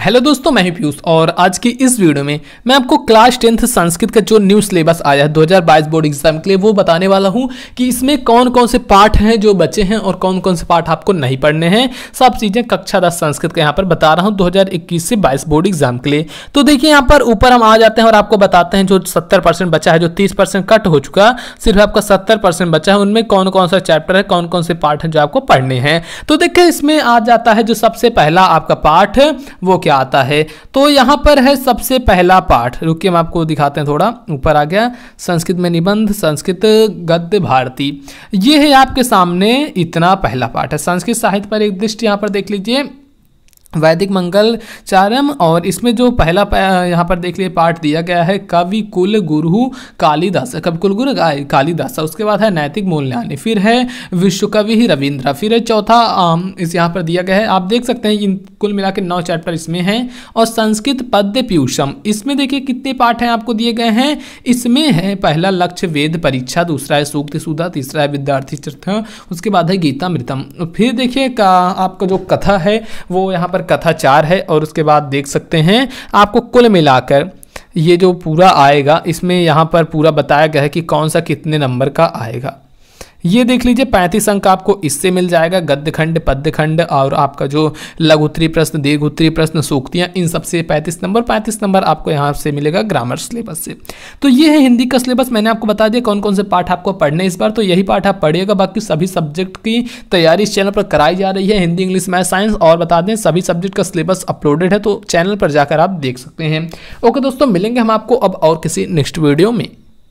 hello दोस्तों मैं ही पीयूष और आज की इस वीडियो में मैं आपको क्लास टेंथ संस्कृत का जो न्यू सिलेबस आया है 2022 बोर्ड एग्जाम के लिए वो बताने वाला हूँ कि इसमें कौन कौन से पाठ हैं जो बचे हैं और कौन कौन से पाठ आपको नहीं पढ़ने हैं सब चीज़ें कक्षा दस संस्कृत का यहाँ पर बता रहा हूँ दो से बाईस बोर्ड एग्जाम के लिए तो देखिए यहाँ पर ऊपर हम आ जाते हैं और आपको बताते हैं जो सत्तर बचा है जो तीस कट हो चुका सिर्फ आपका सत्तर बचा है उनमें कौन कौन सा चैप्टर है कौन कौन से पाठ हैं जो आपको पढ़ने हैं तो देखिए इसमें आ जाता है जो सबसे पहला आपका पाठ वो क्या आता है तो यहाँ पर है सबसे पहला पाठ रुकिए हम आपको दिखाते हैं थोड़ा ऊपर आ गया संस्कृत में निबंध संस्कृत गद्य भारती ये है आपके सामने इतना पहला पाठ है संस्कृत साहित्य पर एक दृष्टि यहाँ पर देख लीजिए वैदिक मंगल चारम और इसमें जो पहला यहाँ पर देख लिए पाठ दिया गया है कवि कुल गुरु कालिदास कवि कुल गुरु कालिदास उसके बाद है नैतिक मूल्यानि फिर है विश्व कवि ही रविंद्र फिर है चौथा इस यहाँ पर दिया गया है आप देख सकते हैं इन कुल मिला के नौ चैप्टर इसमें हैं और संस्कृत पद्य पीयूषम इसमें देखिए कितने पाठ हैं आपको दिए गए हैं इसमें है पहला लक्ष्य वेद परीक्षा दूसरा है सूक्त सुधा तीसरा है विद्यार्थी चतुर्थ उसके बाद है गीता मृतम फिर देखिए आपका जो कथा है वो यहाँ पर कथा चार है और उसके बाद देख सकते हैं आपको कुल मिलाकर ये जो पूरा आएगा इसमें यहाँ पर पूरा बताया गया है कि कौन सा कितने नंबर का आएगा ये देख लीजिए पैंतीस अंक आपको इससे मिल जाएगा गद्य खंड पद्य खंड और आपका जो लघुत्तरी प्रश्न दीर्घ उत्तरी प्रश्न सूक्तियाँ इन सबसे पैंतीस नंबर पैंतीस नंबर आपको यहाँ से मिलेगा ग्रामर सिलेबस से तो ये है हिंदी का सिलेबस मैंने आपको बता दिया कौन कौन से पाठ आपको पढ़ने इस बार तो यही पाठ आप पढ़िएगा बाकी सभी सब्जेक्ट की तैयारी इस चैनल पर कराई जा रही है हिंदी इंग्लिश मैथ साइंस और बता दें सभी सब्जेक्ट का सिलेबस अपलोडेड है तो चैनल पर जाकर आप देख सकते हैं ओके दोस्तों मिलेंगे हम आपको अब और किसी नेक्स्ट वीडियो में